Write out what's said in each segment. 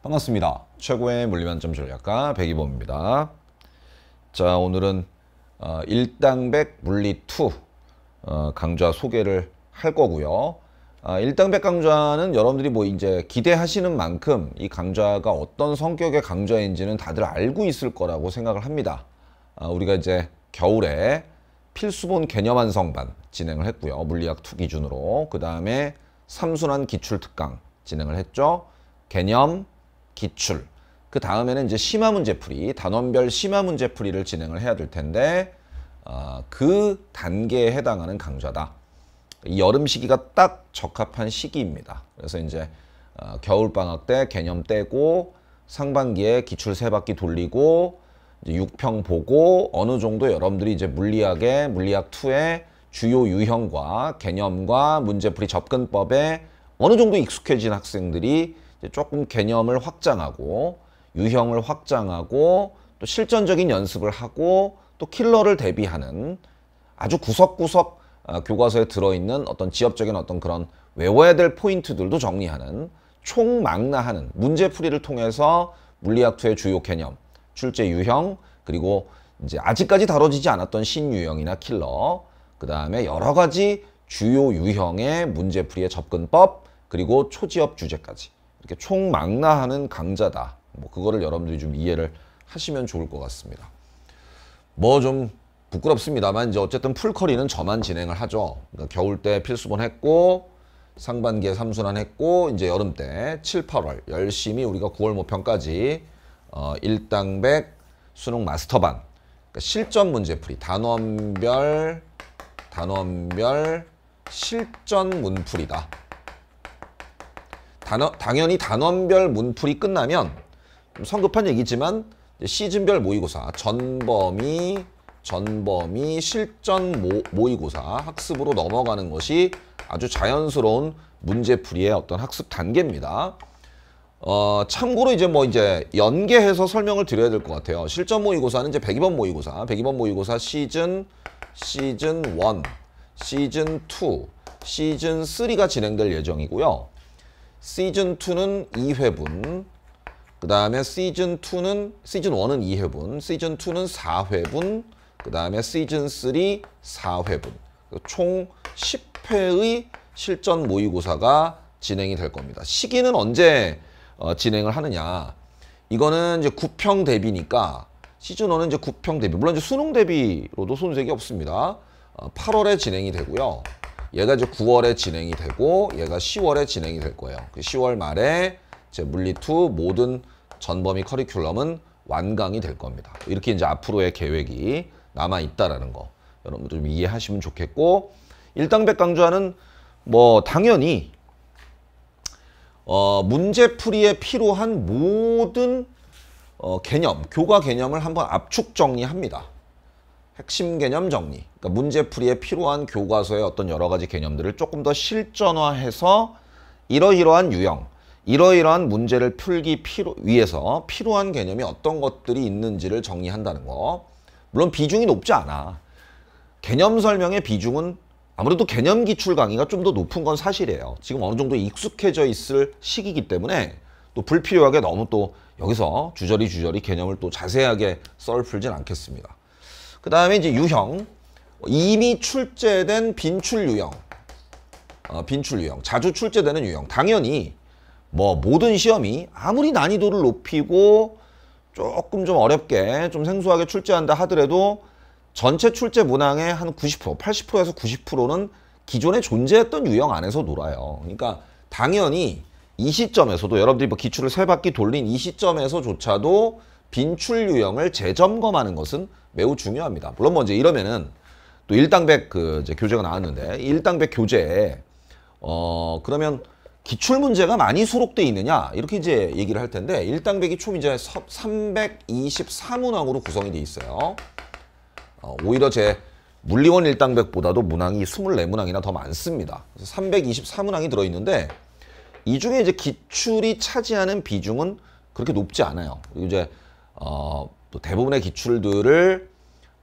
반갑습니다. 최고의 물리만점 전략가 백이범입니다. 자 오늘은 어, 일당백 물리2 어, 강좌 소개를 할 거고요. 아, 일당백 강좌는 여러분들이 뭐 이제 기대하시는 만큼 이 강좌가 어떤 성격의 강좌인지는 다들 알고 있을 거라고 생각을 합니다. 아, 우리가 이제 겨울에 필수본 개념 완성반 진행을 했고요. 물리학 2 기준으로. 그 다음에 삼순환 기출특강 진행을 했죠. 개념, 기출 그 다음에는 이제 심화 문제풀이 단원별 심화 문제풀이를 진행을 해야 될 텐데 어, 그 단계에 해당하는 강좌다. 이 여름 시기가 딱 적합한 시기입니다. 그래서 이제 어, 겨울 방학 때 개념 떼고 상반기에 기출 세 바퀴 돌리고 이제 6평 보고 어느 정도 여러분들이 이제 물리학의 물리학 2의 주요 유형과 개념과 문제풀이 접근법에 어느 정도 익숙해진 학생들이 이제 조금 개념을 확장하고 유형을 확장하고 또 실전적인 연습을 하고 또 킬러를 대비하는 아주 구석구석 어, 교과서에 들어있는 어떤 지엽적인 어떤 그런 외워야 될 포인트들도 정리하는 총망라하는 문제풀이를 통해서 물리학2의 주요 개념, 출제 유형, 그리고 이제 아직까지 다뤄지지 않았던 신유형이나 킬러, 그 다음에 여러 가지 주요 유형의 문제풀이의 접근법, 그리고 초지업 주제까지 이렇게 총망라하는 강자다. 뭐 그거를 여러분들이 좀 이해를 하시면 좋을 것 같습니다. 뭐 좀 부끄럽습니다만 이제 어쨌든 풀커리는 저만 진행을 하죠. 그러니까 겨울 때 필수본 했고 상반기에 삼순환 했고 이제 여름 때 7, 8월 열심히 우리가 9월 모평까지 어, 1당백 수능 마스터반 그러니까 실전 문제풀이 단원별 단원별 실전 문풀이다. 단어, 당연히 단원별 문풀이 끝나면 좀 성급한 얘기지만 시즌별 모의고사 전범위 전범위 실전 모, 의고사 학습으로 넘어가는 것이 아주 자연스러운 문제풀이의 어떤 학습 단계입니다. 어, 참고로 이제 뭐 이제 연계해서 설명을 드려야 될 것 같아요. 실전 모의고사는 이제 102번 모의고사, 102번 모의고사 시즌 시즌 1, 시즌 2, 시즌 3가 진행될 예정이고요. 시즌2는 2회분, 그 다음에 시즌2는, 시즌1은 2회분, 시즌2는 4회분, 그 다음에 시즌3 4회분, 총 10회의 실전 모의고사가 진행이 될 겁니다. 시기는 언제 어, 진행을 하느냐. 이거는 이제 9평 대비니까 시즌1은 이제 구평 대비, 물론 이제 수능 대비로도 손색이 없습니다. 어, 8월에 진행이 되고요. 얘가 이제 9월에 진행이 되고 얘가 10월에 진행이 될 거예요. 10월 그 말에 제 물리 2 모든 전범위 커리큘럼은 완강이 될 겁니다. 이렇게 이제 앞으로의 계획이 남아 있다라는 거 여러분 좀 이해하시면 좋겠고 일당백 강좌는 뭐 당연히 어 문제풀이에 필요한 모든 어 개념, 교과 개념을 한번 압축 정리합니다. 핵심 개념 정리, 그러니까 문제풀이에 필요한 교과서의 어떤 여러 가지 개념들을 조금 더 실전화해서 이러이러한 유형, 이러이러한 문제를 풀기 필요, 위해서 필요한 개념이 어떤 것들이 있는지를 정리한다는 거. 물론 비중이 높지 않아. 개념 설명의 비중은 아무래도 개념 기출 강의가 좀 더 높은 건 사실이에요. 지금 어느 정도 익숙해져 있을 시기이기 때문에 또 불필요하게 너무 또 여기서 주저리 주저리 개념을 또 자세하게 썰 풀진 않겠습니다. 그 다음에 이제 유형. 이미 출제된 빈출 유형. 어, 빈출 유형. 자주 출제되는 유형. 당연히 뭐 모든 시험이 아무리 난이도를 높이고 조금 좀 어렵게 좀 생소하게 출제한다 하더라도 전체 출제 문항의 한 90%, 80%에서 90%는 기존에 존재했던 유형 안에서 놀아요. 그러니까 당연히 이 시점에서도 여러분들이 뭐 기출을 세 바퀴 돌린 이 시점에서조차도 빈출 유형을 재점검하는 것은 매우 중요합니다. 물론 먼저 뭐 제 이러면은 또 일당백 그 이제 교재가 나왔는데 일당백 교재에 어 그러면 기출 문제가 많이 수록돼 있느냐 이렇게 이제 얘기를 할 텐데 일당백이 초미제 323문항으로 구성이 돼 있어요. 어, 오히려 제 물리원 일당백보다도 문항이 24문항이나 더 많습니다. 그래서 324문항이 들어있는데 이 중에 이제 기출이 차지하는 비중은 그렇게 높지 않아요. 이제 어, 또 대부분의 기출들을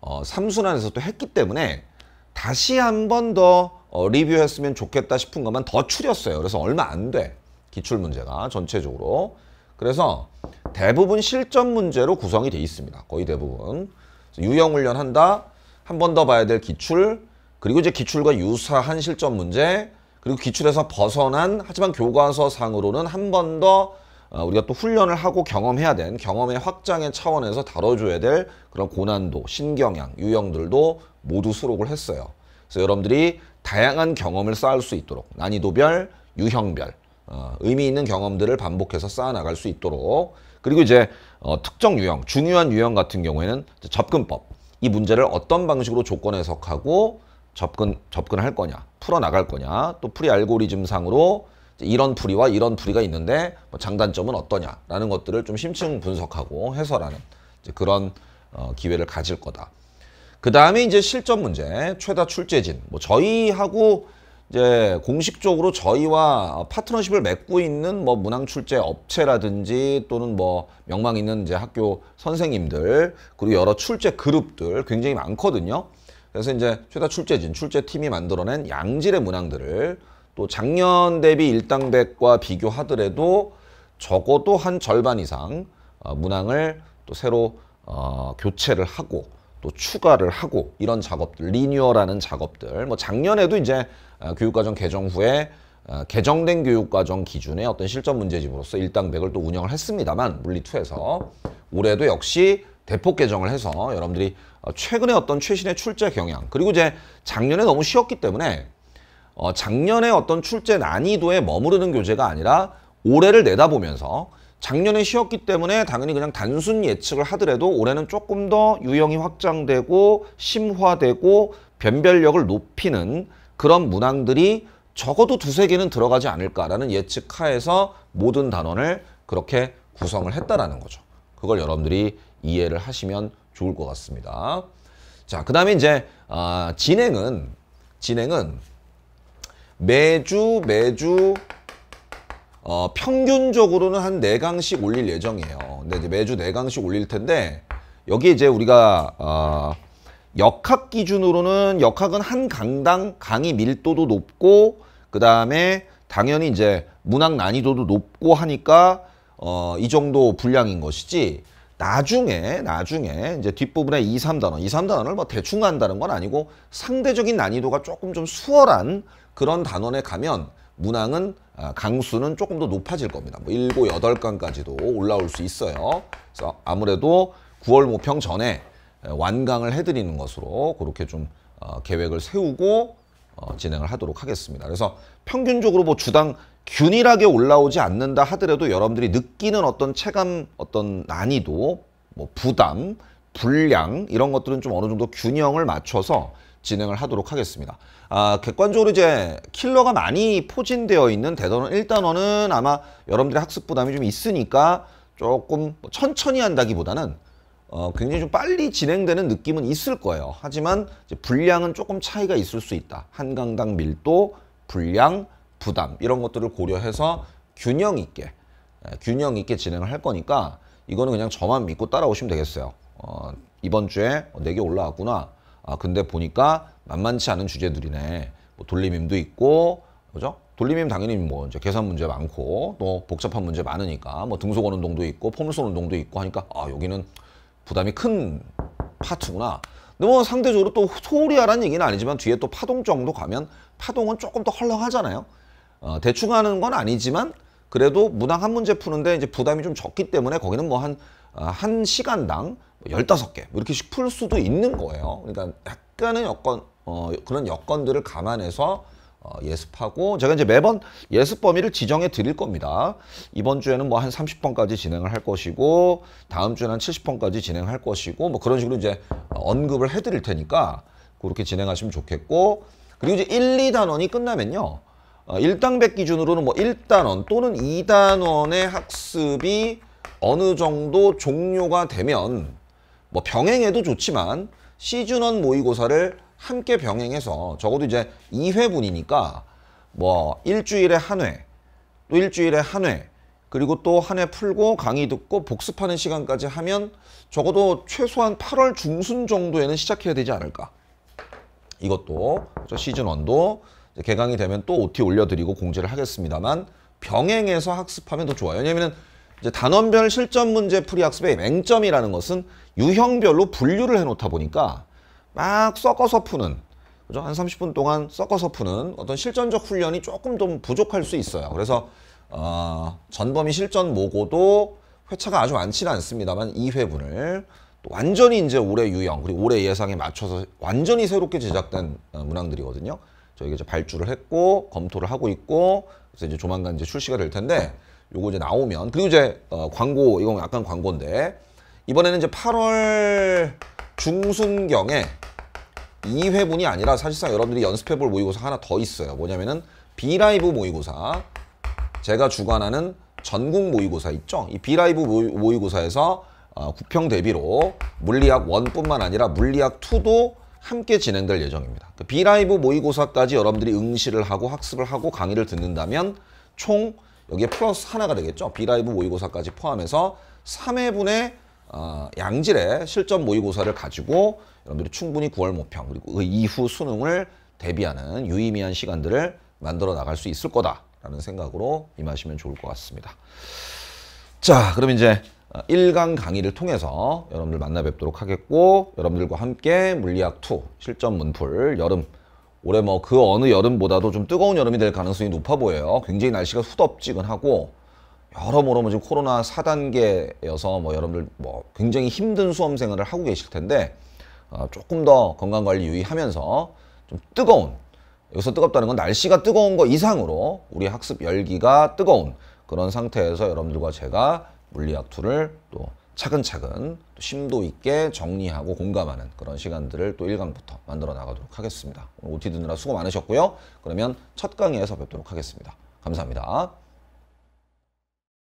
어, 3순환에서 또 했기 때문에 다시 한 번 더 어, 리뷰했으면 좋겠다 싶은 것만 더 추렸어요. 그래서 얼마 안 돼. 기출 문제가 전체적으로. 그래서 대부분 실전 문제로 구성이 돼 있습니다. 거의 대부분. 유형 훈련한다. 한 번 더 봐야 될 기출. 그리고 이제 기출과 유사한 실전 문제. 그리고 기출에서 벗어난 하지만 교과서 상으로는 한번더 아, 우리가 또 훈련을 하고 경험해야 된 경험의 확장의 차원에서 다뤄줘야 될 그런 고난도, 신경향, 유형들도 모두 수록을 했어요. 그래서 여러분들이 다양한 경험을 쌓을 수 있도록 난이도별, 유형별, 어, 의미 있는 경험들을 반복해서 쌓아나갈 수 있도록 그리고 이제 어, 특정 유형, 중요한 유형 같은 경우에는 접근법 이 문제를 어떤 방식으로 조건 해석하고 접근, 접근할 거냐, 풀어나갈 거냐 또 프리 알고리즘상으로 이런 부리와 이런 부리가 있는데 뭐 장단점은 어떠냐라는 것들을 좀 심층 분석하고 해설하는 그런 어, 기회를 가질 거다. 그 다음에 이제 실전 문제, 최다 출제진. 뭐 저희하고 이제 공식적으로 저희와 어, 파트너십을 맺고 있는 뭐 문항 출제 업체라든지 또는 뭐 명망 있는 이제 학교 선생님들 그리고 여러 출제 그룹들 굉장히 많거든요. 그래서 이제 최다 출제진, 출제팀이 만들어낸 양질의 문항들을 또 작년 대비 일당백과 비교하더라도 적어도 한 절반 이상 어, 문항을 또 새로 어, 교체를 하고 또 추가를 하고 이런 작업들 리뉴얼하는 작업들 뭐 작년에도 이제 어, 교육과정 개정 후에 어, 개정된 교육과정 기준의 어떤 실전 문제집으로서 일당백을 또 운영을 했습니다만 물리2에서 올해도 역시 대폭 개정을 해서 여러분들이 최근에 어떤 최신의 출제 경향 그리고 이제 작년에 너무 쉬었기 때문에 어, 작년에 어떤 출제 난이도에 머무르는 교재가 아니라 올해를 내다보면서 작년에 쉬었기 때문에 당연히 그냥 단순 예측을 하더라도 올해는 조금 더 유형이 확장되고 심화되고 변별력을 높이는 그런 문항들이 적어도 두세 개는 들어가지 않을까라는 예측하에서 모든 단원을 그렇게 구성을 했다라는 거죠. 그걸 여러분들이 이해를 하시면 좋을 것 같습니다. 자, 그 다음에 이제 어, 진행은 진행은 매주 매주 어, 평균적으로는 한 4강씩 올릴 예정이에요. 근데 이제 매주 4강씩 올릴 텐데 여기 이제 우리가 어, 역학 기준으로는 역학은 한 강당 강의 밀도도 높고 그 다음에 당연히 이제 문학 난이도도 높고 하니까 어, 이 정도 분량인 것이지 나중에 나중에 이제 뒷부분에 2, 3단원, 2, 3단원을 뭐 대충 한다는 건 아니고 상대적인 난이도가 조금 좀 수월한 그런 단원에 가면 문항은 아, 강수는 조금 더 높아질 겁니다. 뭐 7, 8강까지도 올라올 수 있어요. 그래서 아무래도 9월 모평 전에 완강을 해드리는 것으로 그렇게 좀 어, 계획을 세우고 어, 진행을 하도록 하겠습니다. 그래서 평균적으로 뭐 주당 균일하게 올라오지 않는다 하더라도 여러분들이 느끼는 어떤 체감, 어떤 난이도, 뭐 부담, 불량 이런 것들은 좀 어느 정도 균형을 맞춰서 진행을 하도록 하겠습니다. 아, 객관적으로 이제 킬러가 많이 포진되어 있는 대단원 1단원은 아마 여러분들의 학습 부담이 좀 있으니까 조금 뭐 천천히 한다기보다는 어, 굉장히 좀 빨리 진행되는 느낌은 있을 거예요. 하지만 이제 분량은 조금 차이가 있을 수 있다. 한 강당 밀도, 분량, 부담 이런 것들을 고려해서 균형 있게 예, 균형 있게 진행을 할 거니까 이거는 그냥 저만 믿고 따라오시면 되겠어요. 어, 이번 주에 내게 어, 네 올라왔구나. 아 근데 보니까 만만치 않은 주제들이네. 뭐 돌림임도 있고 그죠? 돌림임 당연히 뭐 이제 계산 문제 많고 또 복잡한 문제 많으니까 뭐등속권 운동도 있고 포물선 운동도 있고 하니까 아 여기는 부담이 큰 파트구나. 근데 뭐 상대적으로 또 소홀히 하라는 얘기는 아니지만 뒤에 또 파동 정도 가면 파동은 조금 더 헐렁하잖아요. 어, 대충 하는 건 아니지만 그래도 문항 한 문제 푸는데 이제 부담이 좀 적기 때문에 거기는 뭐한 아, 한 시간당 15개 뭐 뭐 이렇게씩 풀 수도 있는 거예요. 그러니까 약간은 여건 어, 그런 여건들을 감안해서 어, 예습하고 제가 이제 매번 예습 범위를 지정해 드릴 겁니다. 이번 주에는 뭐 한 30번까지 진행을 할 것이고 다음 주에는 한 70번까지 진행할 것이고 뭐 그런 식으로 이제 언급을 해 드릴 테니까 그렇게 진행하시면 좋겠고 그리고 이제 1, 2단원이 끝나면요. 어, 1당백 기준으로는 뭐 1단원 또는 2단원의 학습이 어느 정도 종료가 되면 뭐 병행해도 좋지만 시즌원 모의고사를 함께 병행해서 적어도 이제 2회분이니까 뭐 일주일에 한 회, 또 일주일에 한 회, 그리고 또 한 회 풀고 강의 듣고 복습하는 시간까지 하면 적어도 최소한 8월 중순 정도에는 시작해야 되지 않을까. 이것도 시즌1도 개강이 되면 또 OT 올려드리고 공지를 하겠습니다만 병행해서 학습하면 더 좋아요. 왜냐면은 이제 단원별 실전 문제 풀이 학습의 맹점이라는 것은 유형별로 분류를 해놓다 보니까 막 섞어서 푸는 그죠? 한 30분 동안 섞어서 푸는 어떤 실전적 훈련이 조금 좀 부족할 수 있어요. 그래서 어, 전범위 실전 모고도 회차가 아주 많지는 않습니다만 2회분을 완전히 이제 올해 유형 그리고 올해 예상에 맞춰서 완전히 새롭게 제작된 어, 문항들이거든요. 저희가 이제 발주를 했고 검토를 하고 있고 그래서 이제 조만간 이제 출시가 될 텐데 요거 이제 나오면 그리고 이제 어, 광고 이건 약간 광고인데 이번에는 이제 8월 중순경에 2회분이 아니라 사실상 여러분들이 연습해볼 모의고사 하나 더 있어요. 뭐냐면은 비라이브 모의고사 제가 주관하는 전국 모의고사 있죠? 이 비라이브 모의고사에서 어, 구평 대비로 물리학 1뿐만 아니라 물리학 2도 함께 진행될 예정입니다. 그 비라이브 모의고사까지 여러분들이 응시를 하고 학습을 하고 강의를 듣는다면 총 여기에 플러스 하나가 되겠죠. B라이브 모의고사까지 포함해서 3회분의 어, 양질의 실전 모의고사를 가지고 여러분들이 충분히 9월 모평 그리고 그 이후 수능을 대비하는 유의미한 시간들을 만들어 나갈 수 있을 거다라는 생각으로 임하시면 좋을 것 같습니다. 자, 그럼 이제 1강 어, 강의를 통해서 여러분들 만나 뵙도록 하겠고 여러분들과 함께 물리학 2 실전 문풀 여름 올해 뭐 그 어느 여름보다도 좀 뜨거운 여름이 될 가능성이 높아 보여요. 굉장히 날씨가 후덥지근하고 여러모로 뭐 지금 코로나 4단계여서 뭐 여러분들 뭐 굉장히 힘든 수험 생활을 하고 계실 텐데 어, 조금 더 건강 관리 유의하면서 좀 뜨거운 여기서 뜨겁다는 건 날씨가 뜨거운 거 이상으로 우리 학습 열기가 뜨거운 그런 상태에서 여러분들과 제가 물리학 2를 또 차근차근 심도 있게 정리하고 공감하는 그런 시간들을 또 1강부터 만들어 나가도록 하겠습니다. 오늘 OT 듣느라 수고 많으셨고요. 그러면 첫 강의에서 뵙도록 하겠습니다. 감사합니다.